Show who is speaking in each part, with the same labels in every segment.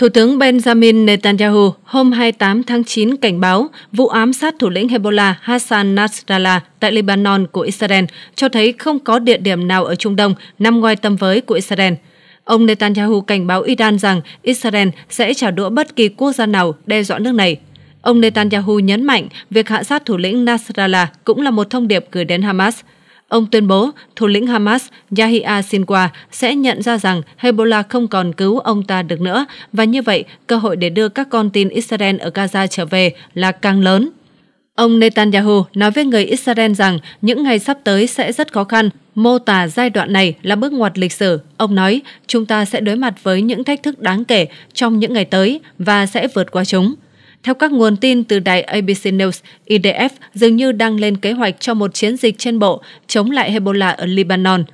Speaker 1: Thủ tướng Benjamin Netanyahu hôm 28 tháng 9 cảnh báo vụ ám sát thủ lĩnh Hezbollah Hassan Nasrallah tại Lebanon của Israel cho thấy không có địa điểm nào ở Trung Đông nằm ngoài tầm với của Israel. Ông Netanyahu cảnh báo Iran rằng Israel sẽ trả đũa bất kỳ quốc gia nào đe dọa nước này. Ông Netanyahu nhấn mạnh việc hạ sát thủ lĩnh Nasrallah cũng là một thông điệp gửi đến Hamas – Ông tuyên bố thủ lĩnh Hamas Yahya Sinwar sẽ nhận ra rằng Hezbollah không còn cứu ông ta được nữa và như vậy cơ hội để đưa các con tin Israel ở Gaza trở về là càng lớn. Ông Netanyahu nói với người Israel rằng những ngày sắp tới sẽ rất khó khăn, mô tả giai đoạn này là bước ngoặt lịch sử. Ông nói, chúng ta sẽ đối mặt với những thách thức đáng kể trong những ngày tới và sẽ vượt qua chúng. Theo các nguồn tin từ đài ABC News, IDF dường như đang lên kế hoạch cho một chiến dịch trên bộ chống lại Hezbollah ở Lebanon.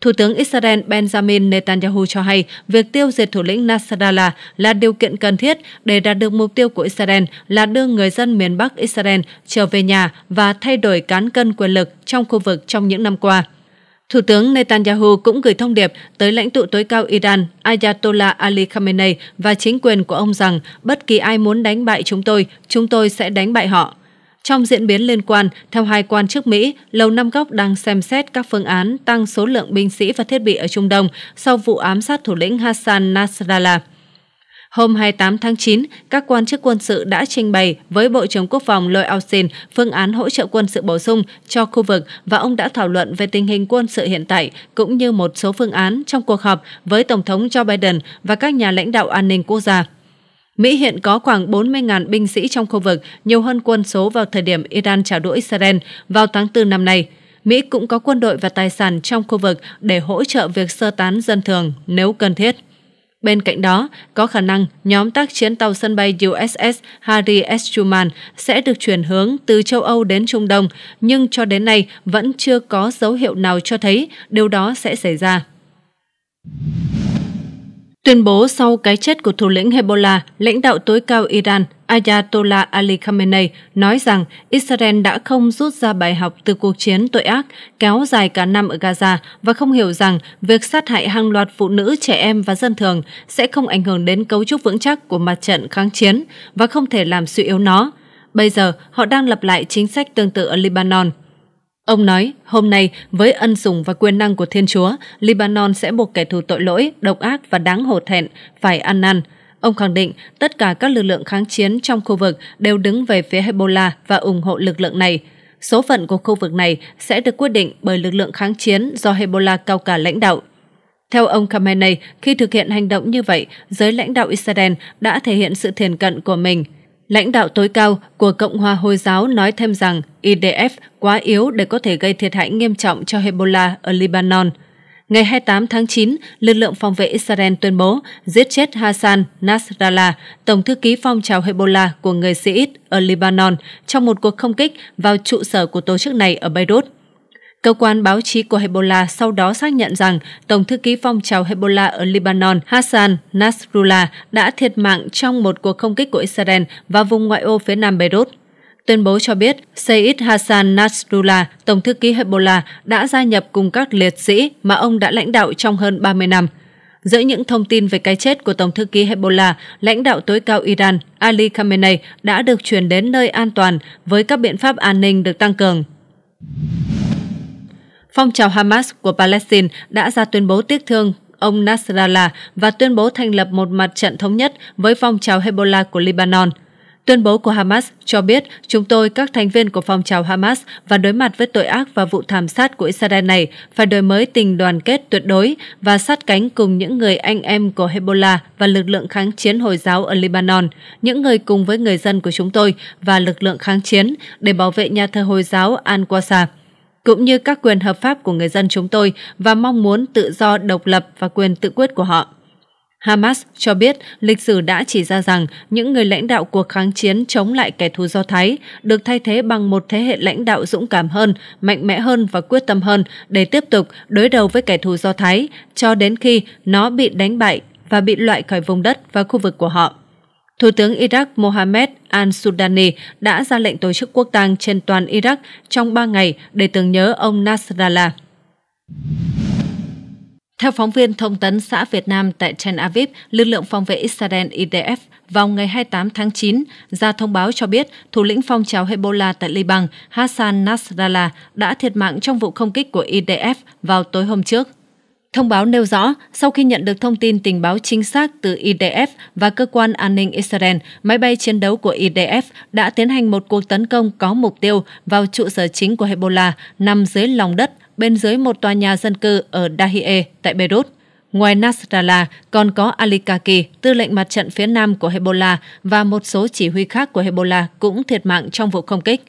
Speaker 1: Thủ tướng Israel Benjamin Netanyahu cho hay việc tiêu diệt thủ lĩnh Nasrallah là điều kiện cần thiết để đạt được mục tiêu của Israel là đưa người dân miền Bắc Israel trở về nhà và thay đổi cán cân quyền lực trong khu vực trong những năm qua. Thủ tướng Netanyahu cũng gửi thông điệp tới lãnh tụ tối cao Iran Ayatollah Ali Khamenei và chính quyền của ông rằng bất kỳ ai muốn đánh bại chúng tôi, chúng tôi sẽ đánh bại họ. Trong diễn biến liên quan, theo hai quan chức Mỹ, Lầu Năm Góc đang xem xét các phương án tăng số lượng binh sĩ và thiết bị ở Trung Đông sau vụ ám sát thủ lĩnh Hassan Nasrallah. Hôm 28 tháng 9, các quan chức quân sự đã trình bày với Bộ trưởng Quốc phòng Lloyd Austin phương án hỗ trợ quân sự bổ sung cho khu vực và ông đã thảo luận về tình hình quân sự hiện tại cũng như một số phương án trong cuộc họp với Tổng thống Joe Biden và các nhà lãnh đạo an ninh quốc gia. Mỹ hiện có khoảng 40.000 binh sĩ trong khu vực, nhiều hơn quân số vào thời điểm Iran trả đũa Israel vào tháng 4 năm nay. Mỹ cũng có quân đội và tài sản trong khu vực để hỗ trợ việc sơ tán dân thường nếu cần thiết. Bên cạnh đó, có khả năng nhóm tác chiến tàu sân bay USS Harry S. Truman sẽ được chuyển hướng từ châu Âu đến Trung Đông, nhưng cho đến nay vẫn chưa có dấu hiệu nào cho thấy điều đó sẽ xảy ra. Tuyên bố sau cái chết của thủ lĩnh Hezbollah, lãnh đạo tối cao Iran Ayatollah Ali Khamenei nói rằng Israel đã không rút ra bài học từ cuộc chiến tội ác kéo dài cả năm ở Gaza và không hiểu rằng việc sát hại hàng loạt phụ nữ, trẻ em và dân thường sẽ không ảnh hưởng đến cấu trúc vững chắc của mặt trận kháng chiến và không thể làm suy yếu nó. Bây giờ, họ đang lặp lại chính sách tương tự ở Lebanon. Ông nói, hôm nay, với ân sủng và quyền năng của Thiên Chúa, Lebanon sẽ buộc kẻ thù tội lỗi, độc ác và đáng hổ thẹn, phải ăn năn. Ông khẳng định tất cả các lực lượng kháng chiến trong khu vực đều đứng về phía Hezbollah và ủng hộ lực lượng này. Số phận của khu vực này sẽ được quyết định bởi lực lượng kháng chiến do Hezbollah cao cả lãnh đạo. Theo ông Khamenei, khi thực hiện hành động như vậy, giới lãnh đạo Israel đã thể hiện sự thiền cận của mình. Lãnh đạo tối cao của Cộng hòa Hồi giáo nói thêm rằng IDF quá yếu để có thể gây thiệt hại nghiêm trọng cho Hezbollah ở Lebanon – Ngày 28 tháng 9, lực lượng phòng vệ Israel tuyên bố giết chết Hassan Nasrallah, tổng thư ký phong trào Hezbollah của người Syria ở Lebanon trong một cuộc không kích vào trụ sở của tổ chức này ở Beirut. Cơ quan báo chí của Hezbollah sau đó xác nhận rằng Tổng thư ký phong trào Hezbollah ở Lebanon Hassan Nasrallah đã thiệt mạng trong một cuộc không kích của Israel vào vùng ngoại ô phía nam Beirut tuyên bố cho biết Sayyid Hassan Nasrullah, Tổng thư ký Hezbollah, đã gia nhập cùng các liệt sĩ mà ông đã lãnh đạo trong hơn 30 năm. Giữa những thông tin về cái chết của Tổng thư ký Hezbollah, lãnh đạo tối cao Iran Ali Khamenei đã được chuyển đến nơi an toàn với các biện pháp an ninh được tăng cường. Phong trào Hamas của Palestine đã ra tuyên bố tiếc thương ông Nasrallah và tuyên bố thành lập một mặt trận thống nhất với phong trào Hezbollah của Lebanon – Tuyên bố của Hamas cho biết chúng tôi, các thành viên của phong trào Hamas và đối mặt với tội ác và vụ thảm sát của Israel này phải đổi mới tình đoàn kết tuyệt đối và sát cánh cùng những người anh em của Hezbollah và lực lượng kháng chiến Hồi giáo ở Lebanon, những người cùng với người dân của chúng tôi và lực lượng kháng chiến để bảo vệ nhà thờ Hồi giáo Al-Qasa cũng như các quyền hợp pháp của người dân chúng tôi và mong muốn tự do, độc lập và quyền tự quyết của họ. Hamas cho biết lịch sử đã chỉ ra rằng những người lãnh đạo cuộc kháng chiến chống lại kẻ thù Do Thái được thay thế bằng một thế hệ lãnh đạo dũng cảm hơn, mạnh mẽ hơn và quyết tâm hơn để tiếp tục đối đầu với kẻ thù Do Thái cho đến khi nó bị đánh bại và bị loại khỏi vùng đất và khu vực của họ. Thủ tướng Iraq Mohammed al-Sudani đã ra lệnh tổ chức quốc tang trên toàn Iraq trong 3 ngày để tưởng nhớ ông Nasrallah. Theo phóng viên thông tấn xã Việt Nam tại Tel Aviv, lực lượng phòng vệ Israel IDF vào ngày 28 tháng 9 ra thông báo cho biết thủ lĩnh phong trào Hezbollah tại Liban Hassan Nasrallah đã thiệt mạng trong vụ không kích của IDF vào tối hôm trước. Thông báo nêu rõ, sau khi nhận được thông tin tình báo chính xác từ IDF và cơ quan an ninh Israel, máy bay chiến đấu của IDF đã tiến hành một cuộc tấn công có mục tiêu vào trụ sở chính của Hezbollah nằm dưới lòng đất bên dưới một tòa nhà dân cư ở Dahie tại Beirut. Ngoài Nasrallah, còn có Ali Kaki, tư lệnh mặt trận phía nam của Hezbollah và một số chỉ huy khác của Hezbollah cũng thiệt mạng trong vụ không kích.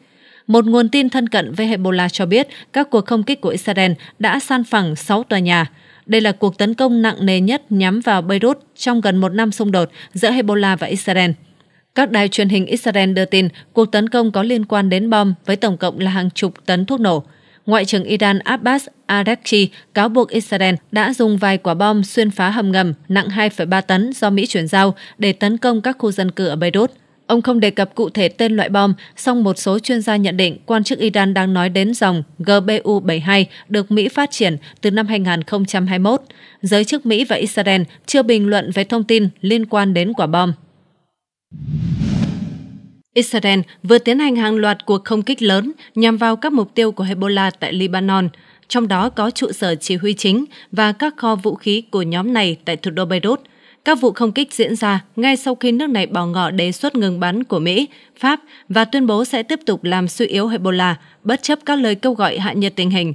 Speaker 1: Một nguồn tin thân cận với Hezbollah cho biết các cuộc không kích của Israel đã san phẳng 6 tòa nhà. Đây là cuộc tấn công nặng nề nhất nhắm vào Beirut trong gần một năm xung đột giữa Hezbollah và Israel. Các đài truyền hình Israel đưa tin cuộc tấn công có liên quan đến bom với tổng cộng là hàng chục tấn thuốc nổ. Ngoại trưởng Iran Abbas Araghchi cáo buộc Israel đã dùng vài quả bom xuyên phá hầm ngầm nặng 2,3 tấn do Mỹ chuyển giao để tấn công các khu dân cư ở Beirut. Ông không đề cập cụ thể tên loại bom, song một số chuyên gia nhận định quan chức Iran đang nói đến dòng GBU-72 được Mỹ phát triển từ năm 2021. Giới chức Mỹ và Israel chưa bình luận về thông tin liên quan đến quả bom. Israel vừa tiến hành hàng loạt cuộc không kích lớn nhằm vào các mục tiêu của Hezbollah tại Lebanon, trong đó có trụ sở chỉ huy chính và các kho vũ khí của nhóm này tại thủ đô Beirut. Các vụ không kích diễn ra ngay sau khi nước này bỏ ngỏ đề xuất ngừng bắn của Mỹ, Pháp và tuyên bố sẽ tiếp tục làm suy yếu Hezbollah bất chấp các lời kêu gọi hạ nhiệt tình hình.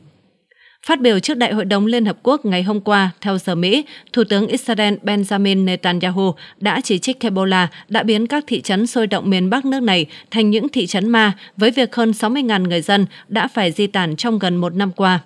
Speaker 1: Phát biểu trước Đại hội đồng Liên Hợp Quốc ngày hôm qua, theo giờ Mỹ, Thủ tướng Israel Benjamin Netanyahu đã chỉ trích Hezbollah đã biến các thị trấn sôi động miền Bắc nước này thành những thị trấn ma với việc hơn 60.000 người dân đã phải di tản trong gần một năm qua.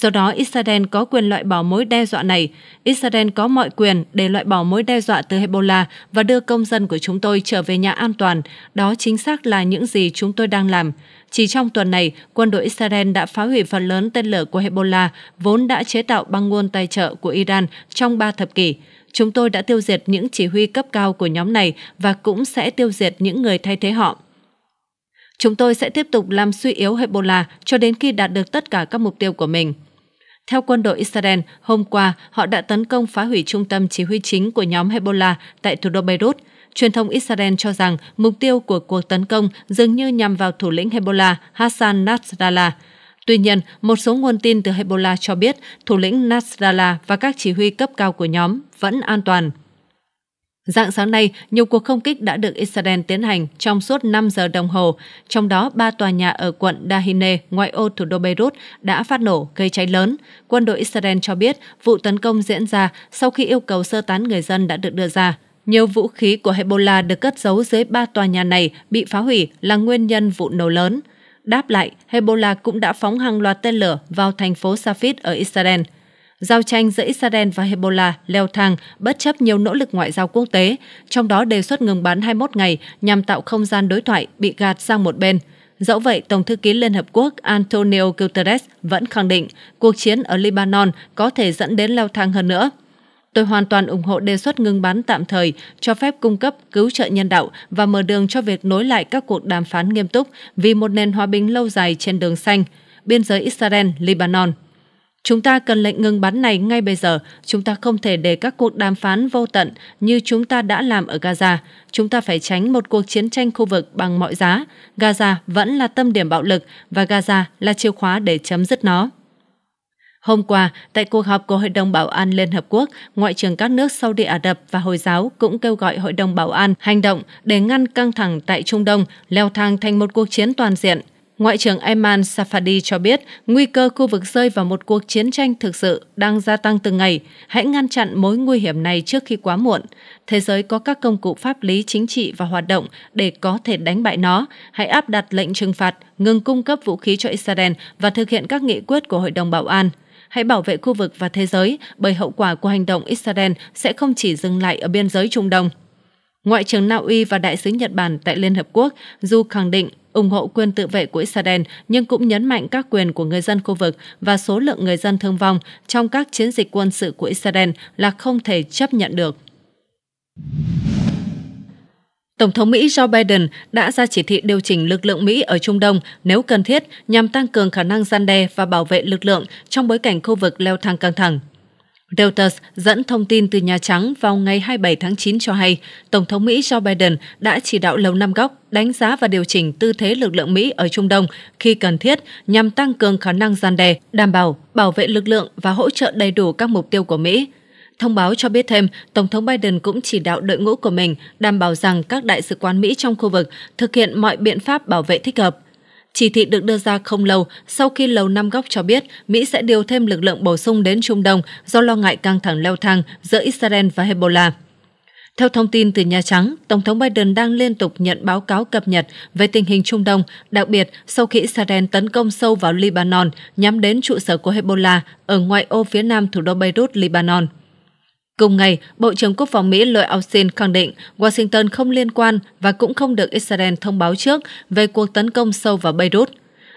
Speaker 1: Do đó, Israel có quyền loại bỏ mối đe dọa này. Israel có mọi quyền để loại bỏ mối đe dọa từ Ebola và đưa công dân của chúng tôi trở về nhà an toàn. Đó chính xác là những gì chúng tôi đang làm. Chỉ trong tuần này, quân đội Israel đã phá hủy phần lớn tên lửa của Hezbollah, vốn đã chế tạo bằng nguồn tài trợ của Iran trong ba thập kỷ. Chúng tôi đã tiêu diệt những chỉ huy cấp cao của nhóm này và cũng sẽ tiêu diệt những người thay thế họ. Chúng tôi sẽ tiếp tục làm suy yếu Hezbollah cho đến khi đạt được tất cả các mục tiêu của mình. Theo quân đội Israel, hôm qua họ đã tấn công phá hủy trung tâm chỉ huy chính của nhóm Hezbollah tại thủ đô Beirut. Truyền thông Israel cho rằng mục tiêu của cuộc tấn công dường như nhằm vào thủ lĩnh Hezbollah Hassan Nasrallah. Tuy nhiên, một số nguồn tin từ Hezbollah cho biết thủ lĩnh Nasrallah và các chỉ huy cấp cao của nhóm vẫn an toàn. Dạng sáng nay, nhiều cuộc không kích đã được Israel tiến hành trong suốt 5 giờ đồng hồ, trong đó ba tòa nhà ở quận Dahine, ngoại ô thủ đô Beirut, đã phát nổ gây cháy lớn. Quân đội Israel cho biết vụ tấn công diễn ra sau khi yêu cầu sơ tán người dân đã được đưa ra. Nhiều vũ khí của Hezbollah được cất giấu dưới ba tòa nhà này bị phá hủy là nguyên nhân vụ nổ lớn. Đáp lại, Hezbollah cũng đã phóng hàng loạt tên lửa vào thành phố Safed ở Israel – giao tranh giữa Israel và Hezbollah leo thang bất chấp nhiều nỗ lực ngoại giao quốc tế, trong đó đề xuất ngừng bắn 21 ngày nhằm tạo không gian đối thoại bị gạt sang một bên. Dẫu vậy, Tổng thư ký Liên Hợp Quốc Antonio Guterres vẫn khẳng định cuộc chiến ở Lebanon có thể dẫn đến leo thang hơn nữa. Tôi hoàn toàn ủng hộ đề xuất ngừng bắn tạm thời, cho phép cung cấp cứu trợ nhân đạo và mở đường cho việc nối lại các cuộc đàm phán nghiêm túc vì một nền hòa bình lâu dài trên đường xanh, biên giới Israel-Lebanon. Chúng ta cần lệnh ngừng bắn này ngay bây giờ. Chúng ta không thể để các cuộc đàm phán vô tận như chúng ta đã làm ở Gaza. Chúng ta phải tránh một cuộc chiến tranh khu vực bằng mọi giá. Gaza vẫn là tâm điểm bạo lực và Gaza là chìa khóa để chấm dứt nó. Hôm qua, tại cuộc họp của Hội đồng Bảo an Liên Hợp Quốc, Ngoại trưởng các nước Saudi Ả Rập và Hồi giáo cũng kêu gọi Hội đồng Bảo an hành động để ngăn căng thẳng tại Trung Đông leo thang thành một cuộc chiến toàn diện. Ngoại trưởng Ayman Safadi cho biết nguy cơ khu vực rơi vào một cuộc chiến tranh thực sự đang gia tăng từng ngày. Hãy ngăn chặn mối nguy hiểm này trước khi quá muộn. Thế giới có các công cụ pháp lý chính trị và hoạt động để có thể đánh bại nó. Hãy áp đặt lệnh trừng phạt, ngừng cung cấp vũ khí cho Israel và thực hiện các nghị quyết của Hội đồng Bảo an. Hãy bảo vệ khu vực và thế giới bởi hậu quả của hành động Israel sẽ không chỉ dừng lại ở biên giới Trung Đông. Ngoại trưởng Na Uy và Đại sứ Nhật Bản tại Liên Hợp Quốc, dù khẳng định ủng hộ quyền tự vệ của Israel nhưng cũng nhấn mạnh các quyền của người dân khu vực và số lượng người dân thương vong trong các chiến dịch quân sự của Israel là không thể chấp nhận được. Tổng thống Mỹ Joe Biden đã ra chỉ thị điều chỉnh lực lượng Mỹ ở Trung Đông nếu cần thiết nhằm tăng cường khả năng gian đe và bảo vệ lực lượng trong bối cảnh khu vực leo thang căng thẳng. Reuters dẫn thông tin từ Nhà Trắng vào ngày 27 tháng 9 cho hay Tổng thống Mỹ Joe Biden đã chỉ đạo Lầu Năm Góc đánh giá và điều chỉnh tư thế lực lượng Mỹ ở Trung Đông khi cần thiết nhằm tăng cường khả năng gian đề, đảm bảo, bảo vệ lực lượng và hỗ trợ đầy đủ các mục tiêu của Mỹ. Thông báo cho biết thêm, Tổng thống Biden cũng chỉ đạo đội ngũ của mình đảm bảo rằng các đại sứ quán Mỹ trong khu vực thực hiện mọi biện pháp bảo vệ thích hợp, chỉ thị được đưa ra không lâu sau khi Lầu Năm Góc cho biết Mỹ sẽ điều thêm lực lượng bổ sung đến Trung Đông do lo ngại căng thẳng leo thang giữa Israel và Hezbollah. Theo thông tin từ Nhà Trắng, Tổng thống Biden đang liên tục nhận báo cáo cập nhật về tình hình Trung Đông, đặc biệt sau khi Israel tấn công sâu vào Libanon nhắm đến trụ sở của Hezbollah ở ngoại ô phía nam thủ đô Beirut, Libanon. Cùng ngày, Bộ trưởng Quốc phòng Mỹ Lloyd Austin khẳng định Washington không liên quan và cũng không được Israel thông báo trước về cuộc tấn công sâu vào Beirut.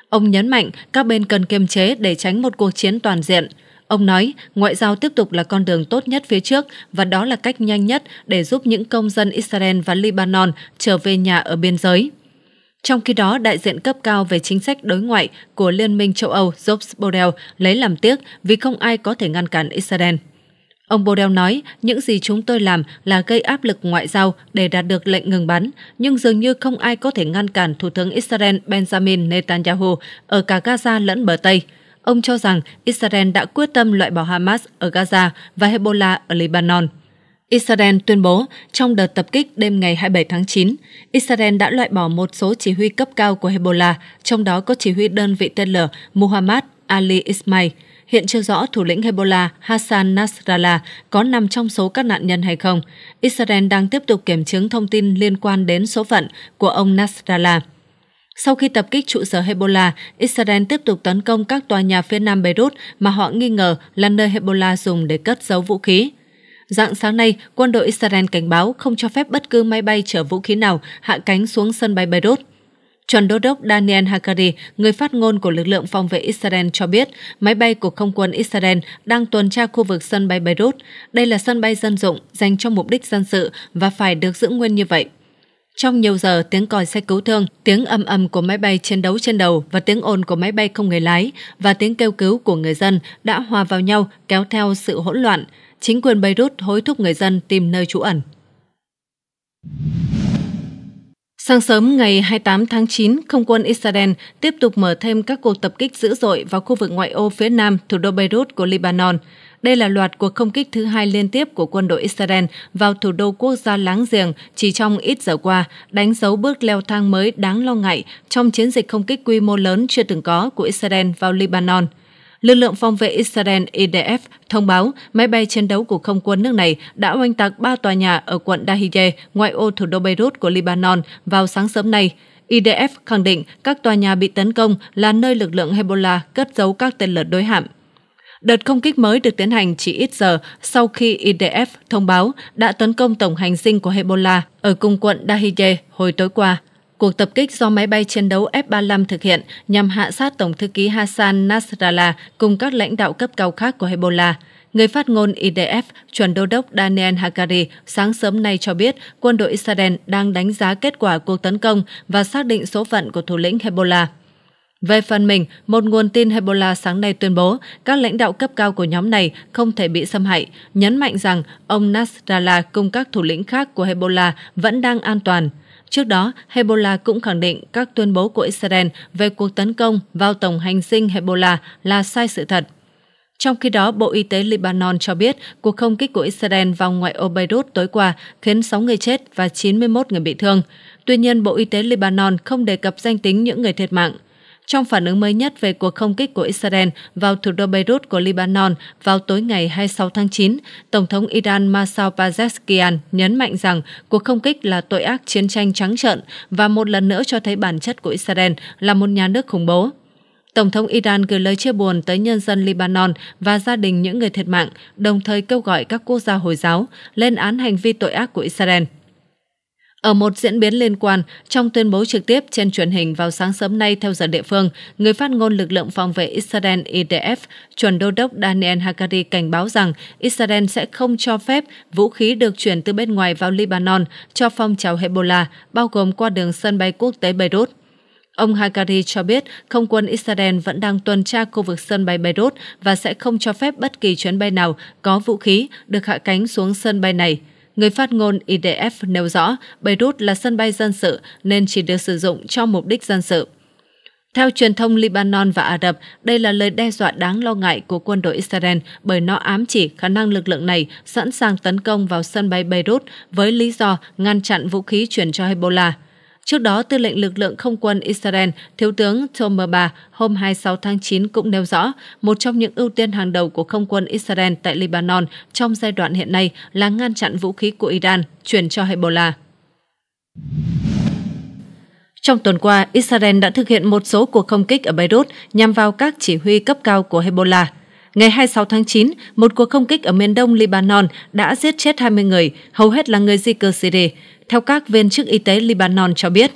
Speaker 1: Ông nhấn mạnh các bên cần kiềm chế để tránh một cuộc chiến toàn diện. Ông nói ngoại giao tiếp tục là con đường tốt nhất phía trước và đó là cách nhanh nhất để giúp những công dân Israel và Lebanon trở về nhà ở biên giới. Trong khi đó, đại diện cấp cao về chính sách đối ngoại của Liên minh châu Âu Jobs Borrell lấy làm tiếc vì không ai có thể ngăn cản Israel. Ông Borrell nói, những gì chúng tôi làm là gây áp lực ngoại giao để đạt được lệnh ngừng bắn, nhưng dường như không ai có thể ngăn cản Thủ tướng Israel Benjamin Netanyahu ở cả Gaza lẫn bờ Tây. Ông cho rằng Israel đã quyết tâm loại bỏ Hamas ở Gaza và Hezbollah ở Lebanon. Israel tuyên bố trong đợt tập kích đêm ngày 27 tháng 9, Israel đã loại bỏ một số chỉ huy cấp cao của Hezbollah, trong đó có chỉ huy đơn vị tên lửa Muhammad Ali Ismail – hiện chưa rõ thủ lĩnh Hezbollah Hassan Nasrallah có nằm trong số các nạn nhân hay không. Israel đang tiếp tục kiểm chứng thông tin liên quan đến số phận của ông Nasrallah. Sau khi tập kích trụ sở Hezbollah, Israel tiếp tục tấn công các tòa nhà phía nam Beirut mà họ nghi ngờ là nơi Hezbollah dùng để cất giấu vũ khí. Dạng sáng nay, quân đội Israel cảnh báo không cho phép bất cứ máy bay chở vũ khí nào hạ cánh xuống sân bay Beirut. Chuẩn đô đốc Daniel Hakari, người phát ngôn của lực lượng phòng vệ Israel cho biết máy bay của không quân Israel đang tuần tra khu vực sân bay Beirut. Đây là sân bay dân dụng dành cho mục đích dân sự và phải được giữ nguyên như vậy. Trong nhiều giờ, tiếng còi xe cứu thương, tiếng ầm ầm của máy bay chiến đấu trên đầu và tiếng ồn của máy bay không người lái và tiếng kêu cứu của người dân đã hòa vào nhau kéo theo sự hỗn loạn. Chính quyền Beirut hối thúc người dân tìm nơi trú ẩn. Sáng sớm ngày 28 tháng 9, không quân Israel tiếp tục mở thêm các cuộc tập kích dữ dội vào khu vực ngoại ô phía nam thủ đô Beirut của Lebanon. Đây là loạt cuộc không kích thứ hai liên tiếp của quân đội Israel vào thủ đô quốc gia láng giềng chỉ trong ít giờ qua, đánh dấu bước leo thang mới đáng lo ngại trong chiến dịch không kích quy mô lớn chưa từng có của Israel vào Lebanon. Lực lượng phòng vệ Israel IDF e thông báo máy bay chiến đấu của không quân nước này đã oanh tạc ba tòa nhà ở quận Dahiye, ngoại ô thủ đô Beirut của Lebanon vào sáng sớm nay. IDF e khẳng định các tòa nhà bị tấn công là nơi lực lượng Hezbollah cất giấu các tên lửa đối hạm. Đợt không kích mới được tiến hành chỉ ít giờ sau khi IDF e thông báo đã tấn công tổng hành dinh của Hezbollah ở cùng quận Dahiye hồi tối qua cuộc tập kích do máy bay chiến đấu F-35 thực hiện nhằm hạ sát Tổng thư ký Hassan Nasrallah cùng các lãnh đạo cấp cao khác của Hezbollah. Người phát ngôn IDF, chuẩn đô đốc Daniel Hakari, sáng sớm nay cho biết quân đội Israel đang đánh giá kết quả cuộc tấn công và xác định số phận của thủ lĩnh Hezbollah. Về phần mình, một nguồn tin Hezbollah sáng nay tuyên bố các lãnh đạo cấp cao của nhóm này không thể bị xâm hại, nhấn mạnh rằng ông Nasrallah cùng các thủ lĩnh khác của Hezbollah vẫn đang an toàn – Trước đó, Hezbollah cũng khẳng định các tuyên bố của Israel về cuộc tấn công vào tổng hành dinh Hezbollah là sai sự thật. Trong khi đó, Bộ Y tế Libanon cho biết cuộc không kích của Israel vào ngoại ô Beirut tối qua khiến 6 người chết và 91 người bị thương. Tuy nhiên, Bộ Y tế Libanon không đề cập danh tính những người thiệt mạng trong phản ứng mới nhất về cuộc không kích của Israel vào thủ đô Beirut của Lebanon vào tối ngày 26 tháng 9, Tổng thống Iran Massoud Pezeshkian nhấn mạnh rằng cuộc không kích là tội ác chiến tranh trắng trợn và một lần nữa cho thấy bản chất của Israel là một nhà nước khủng bố. Tổng thống Iran gửi lời chia buồn tới nhân dân Lebanon và gia đình những người thiệt mạng, đồng thời kêu gọi các quốc gia Hồi giáo lên án hành vi tội ác của Israel. Ở một diễn biến liên quan, trong tuyên bố trực tiếp trên truyền hình vào sáng sớm nay theo giờ địa phương, người phát ngôn lực lượng phòng vệ Israel IDF, chuẩn đô đốc Daniel Hagari cảnh báo rằng Israel sẽ không cho phép vũ khí được chuyển từ bên ngoài vào Libanon cho phong trào Hezbollah, bao gồm qua đường sân bay quốc tế Beirut. Ông Hagari cho biết không quân Israel vẫn đang tuần tra khu vực sân bay Beirut và sẽ không cho phép bất kỳ chuyến bay nào có vũ khí được hạ cánh xuống sân bay này – Người phát ngôn IDF nêu rõ Beirut là sân bay dân sự nên chỉ được sử dụng cho mục đích dân sự. Theo truyền thông Libanon và Ả Rập, đây là lời đe dọa đáng lo ngại của quân đội Israel bởi nó ám chỉ khả năng lực lượng này sẵn sàng tấn công vào sân bay Beirut với lý do ngăn chặn vũ khí chuyển cho Hezbollah. Trước đó, tư lệnh lực lượng không quân Israel, Thiếu tướng Tomer Ba hôm 26 tháng 9 cũng nêu rõ, một trong những ưu tiên hàng đầu của không quân Israel tại Lebanon trong giai đoạn hiện nay là ngăn chặn vũ khí của Iran chuyển cho Hezbollah. Trong tuần qua, Israel đã thực hiện một số cuộc không kích ở Beirut nhằm vào các chỉ huy cấp cao của Hezbollah. Ngày 26 tháng 9, một cuộc không kích ở miền đông Lebanon đã giết chết 20 người, hầu hết là người di cư Syria theo các viên chức y tế Libanon cho biết.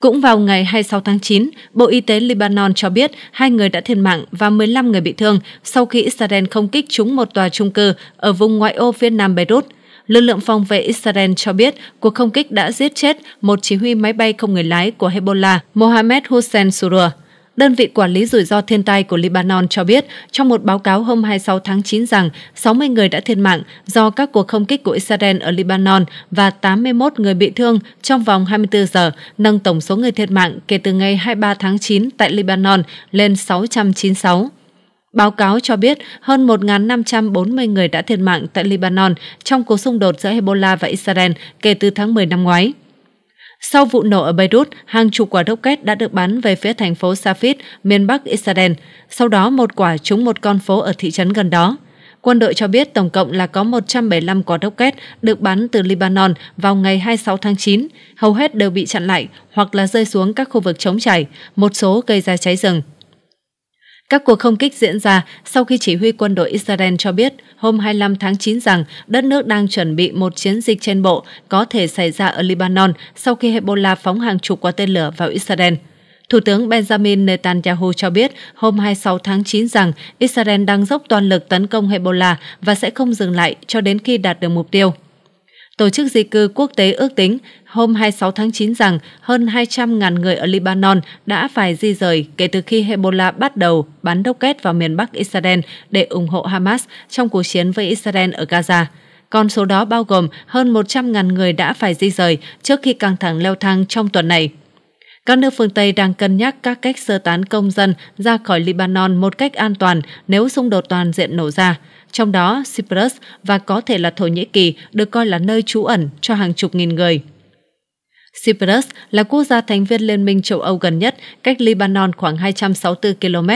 Speaker 1: Cũng vào ngày 26 tháng 9, Bộ Y tế Libanon cho biết hai người đã thiệt mạng và 15 người bị thương sau khi Israel không kích trúng một tòa trung cư ở vùng ngoại ô phía nam Beirut. Lực lượng phòng vệ Israel cho biết cuộc không kích đã giết chết một chỉ huy máy bay không người lái của Hezbollah, Mohammed Hussein Surah. Đơn vị quản lý rủi ro thiên tai của Lebanon cho biết trong một báo cáo hôm 26 tháng 9 rằng 60 người đã thiệt mạng do các cuộc không kích của Israel ở Lebanon và 81 người bị thương trong vòng 24 giờ, nâng tổng số người thiệt mạng kể từ ngày 23 tháng 9 tại Lebanon lên 696. Báo cáo cho biết hơn 1.540 người đã thiệt mạng tại Lebanon trong cuộc xung đột giữa Hezbollah và Israel kể từ tháng 10 năm ngoái. Sau vụ nổ ở Beirut, hàng chục quả rocket đã được bắn về phía thành phố Safed, miền Bắc Israel. Sau đó một quả trúng một con phố ở thị trấn gần đó. Quân đội cho biết tổng cộng là có 175 quả rocket được bắn từ Lebanon vào ngày 26 tháng 9, hầu hết đều bị chặn lại hoặc là rơi xuống các khu vực trống trải, một số gây ra cháy rừng. Các cuộc không kích diễn ra sau khi chỉ huy quân đội Israel cho biết hôm 25 tháng 9 rằng đất nước đang chuẩn bị một chiến dịch trên bộ có thể xảy ra ở Lebanon sau khi Hezbollah phóng hàng chục quả tên lửa vào Israel. Thủ tướng Benjamin Netanyahu cho biết hôm 26 tháng 9 rằng Israel đang dốc toàn lực tấn công Hezbollah và sẽ không dừng lại cho đến khi đạt được mục tiêu. Tổ chức Di cư Quốc tế ước tính hôm 26 tháng 9 rằng hơn 200.000 người ở Lebanon đã phải di rời kể từ khi Hezbollah bắt đầu bắn đốc vào miền Bắc Israel để ủng hộ Hamas trong cuộc chiến với Israel ở Gaza. Con số đó bao gồm hơn 100.000 người đã phải di rời trước khi căng thẳng leo thang trong tuần này. Các nước phương Tây đang cân nhắc các cách sơ tán công dân ra khỏi Lebanon một cách an toàn nếu xung đột toàn diện nổ ra. Trong đó, Cyprus và có thể là Thổ Nhĩ Kỳ được coi là nơi trú ẩn cho hàng chục nghìn người. Cyprus là quốc gia thành viên Liên minh châu Âu gần nhất, cách Lebanon khoảng 264 km.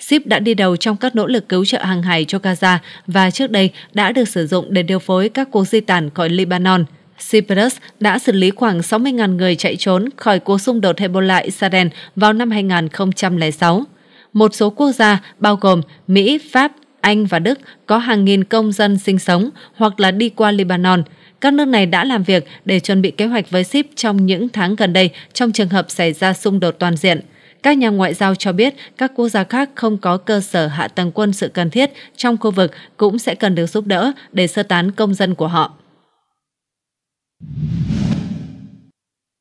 Speaker 1: Sip đã đi đầu trong các nỗ lực cứu trợ hàng hải cho Gaza và trước đây đã được sử dụng để điều phối các cuộc di tản khỏi Lebanon. Cyprus đã xử lý khoảng 60.000 người chạy trốn khỏi cuộc xung đột Hezbollah Israel vào năm 2006. Một số quốc gia bao gồm Mỹ, Pháp, Anh và Đức có hàng nghìn công dân sinh sống hoặc là đi qua Lebanon – các nước này đã làm việc để chuẩn bị kế hoạch với SIP trong những tháng gần đây trong trường hợp xảy ra xung đột toàn diện. Các nhà ngoại giao cho biết các quốc gia khác không có cơ sở hạ tầng quân sự cần thiết trong khu vực cũng sẽ cần được giúp đỡ để sơ tán công dân của họ.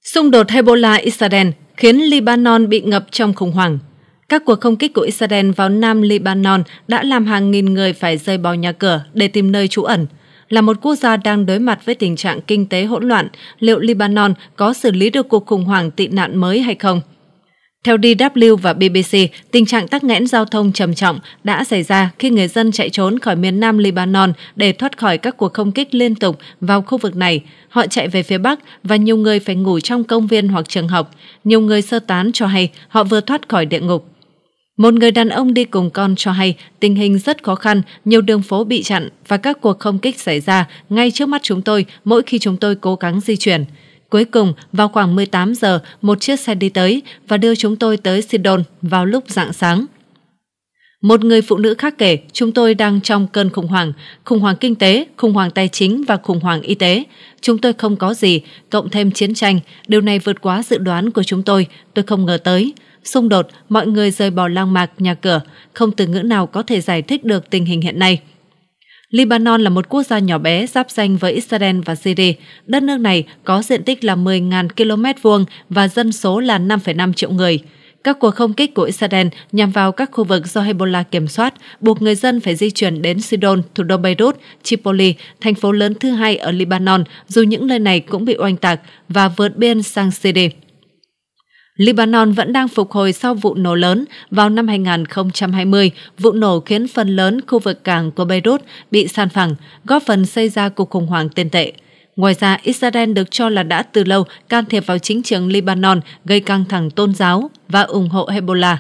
Speaker 1: Xung đột Hezbollah-Israel khiến Libanon bị ngập trong khủng hoảng. Các cuộc không kích của Israel vào nam Libanon đã làm hàng nghìn người phải rời bỏ nhà cửa để tìm nơi trú ẩn – là một quốc gia đang đối mặt với tình trạng kinh tế hỗn loạn, liệu Lebanon có xử lý được cuộc khủng hoảng tị nạn mới hay không? Theo DW và BBC, tình trạng tắc nghẽn giao thông trầm trọng đã xảy ra khi người dân chạy trốn khỏi miền nam Lebanon để thoát khỏi các cuộc không kích liên tục vào khu vực này. Họ chạy về phía Bắc và nhiều người phải ngủ trong công viên hoặc trường học. Nhiều người sơ tán cho hay họ vừa thoát khỏi địa ngục. Một người đàn ông đi cùng con cho hay tình hình rất khó khăn, nhiều đường phố bị chặn và các cuộc không kích xảy ra ngay trước mắt chúng tôi mỗi khi chúng tôi cố gắng di chuyển. Cuối cùng, vào khoảng 18 giờ, một chiếc xe đi tới và đưa chúng tôi tới Sidon vào lúc rạng sáng. Một người phụ nữ khác kể, chúng tôi đang trong cơn khủng hoảng, khủng hoảng kinh tế, khủng hoảng tài chính và khủng hoảng y tế. Chúng tôi không có gì, cộng thêm chiến tranh, điều này vượt quá dự đoán của chúng tôi, tôi không ngờ tới xung đột, mọi người rời bỏ lang mạc nhà cửa, không từ ngữ nào có thể giải thích được tình hình hiện nay. Libanon là một quốc gia nhỏ bé giáp danh với Israel và Syria. Đất nước này có diện tích là 10.000 km vuông và dân số là 5,5 triệu người. Các cuộc không kích của Israel nhằm vào các khu vực do Hezbollah kiểm soát, buộc người dân phải di chuyển đến Sidon, thủ đô Beirut, Tripoli, thành phố lớn thứ hai ở Libanon, dù những nơi này cũng bị oanh tạc và vượt biên sang Syria. Lebanon vẫn đang phục hồi sau vụ nổ lớn vào năm 2020. Vụ nổ khiến phần lớn khu vực cảng của Beirut bị san phẳng, góp phần xây ra cuộc khủng hoảng tiền tệ. Ngoài ra, Israel được cho là đã từ lâu can thiệp vào chính trường Lebanon gây căng thẳng tôn giáo và ủng hộ Hezbollah.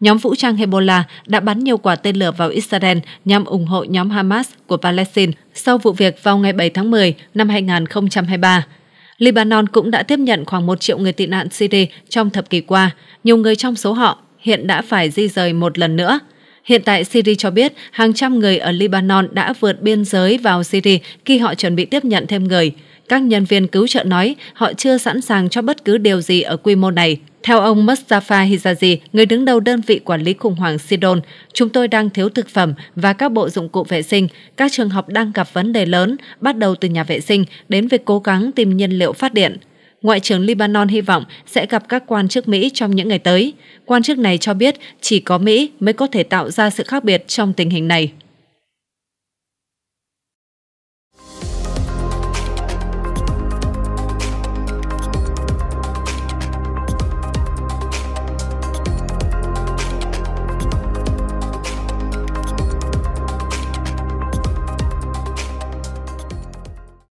Speaker 1: Nhóm vũ trang Hezbollah đã bắn nhiều quả tên lửa vào Israel nhằm ủng hộ nhóm Hamas của Palestine sau vụ việc vào ngày 7 tháng 10 năm 2023. Lebanon cũng đã tiếp nhận khoảng 1 triệu người tị nạn Syria trong thập kỷ qua. Nhiều người trong số họ hiện đã phải di rời một lần nữa. Hiện tại, Syria cho biết hàng trăm người ở Lebanon đã vượt biên giới vào Syria khi họ chuẩn bị tiếp nhận thêm người. Các nhân viên cứu trợ nói họ chưa sẵn sàng cho bất cứ điều gì ở quy mô này. Theo ông Mustafa Hizazi, người đứng đầu đơn vị quản lý khủng hoảng Sidon, chúng tôi đang thiếu thực phẩm và các bộ dụng cụ vệ sinh. Các trường học đang gặp vấn đề lớn, bắt đầu từ nhà vệ sinh đến việc cố gắng tìm nhiên liệu phát điện. Ngoại trưởng Libanon hy vọng sẽ gặp các quan chức Mỹ trong những ngày tới. Quan chức này cho biết chỉ có Mỹ mới có thể tạo ra sự khác biệt trong tình hình này.